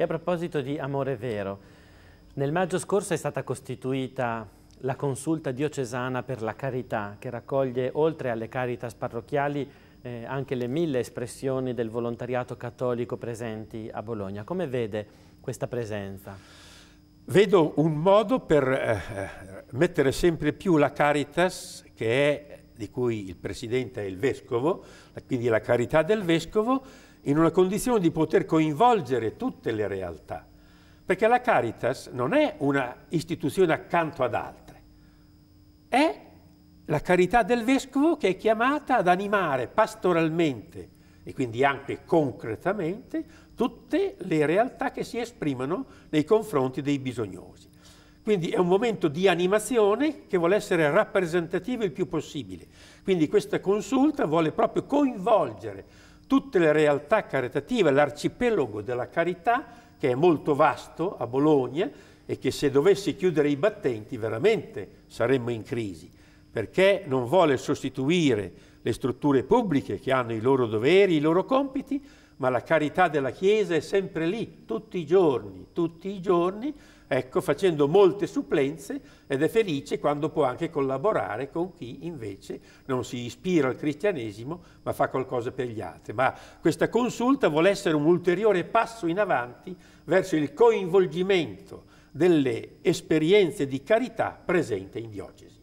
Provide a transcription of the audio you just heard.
E a proposito di amore vero, nel maggio scorso è stata costituita la consulta diocesana per la carità, che raccoglie oltre alle caritas parrocchiali eh, anche le mille espressioni del volontariato cattolico presenti a Bologna. Come vede questa presenza? Vedo un modo per eh, eh mettere sempre più la Caritas, che è, di cui il Presidente è il Vescovo, quindi la carità del Vescovo, in una condizione di poter coinvolgere tutte le realtà, perché la Caritas non è una istituzione accanto ad altre, è la carità del vescovo che è chiamata ad animare pastoralmente e quindi anche concretamente tutte le realtà che si esprimono nei confronti dei bisognosi. Quindi è un momento di animazione che vuole essere rappresentativo il più possibile. Quindi questa consulta vuole proprio coinvolgere tutte le realtà caritative, l'arcipelago della carità che è molto vasto a Bologna e che se dovesse chiudere i battenti veramente saremmo in crisi, perché non vuole sostituire le strutture pubbliche che hanno i loro doveri, i loro compiti, ma la carità della Chiesa è sempre lì, tutti i giorni, tutti i giorni, ecco, facendo molte supplenze ed è felice quando può anche collaborare con chi invece non si ispira al cristianesimo ma fa qualcosa per gli altri. Ma questa consulta vuole essere un ulteriore passo in avanti verso il coinvolgimento delle esperienze di carità presente in diocesi.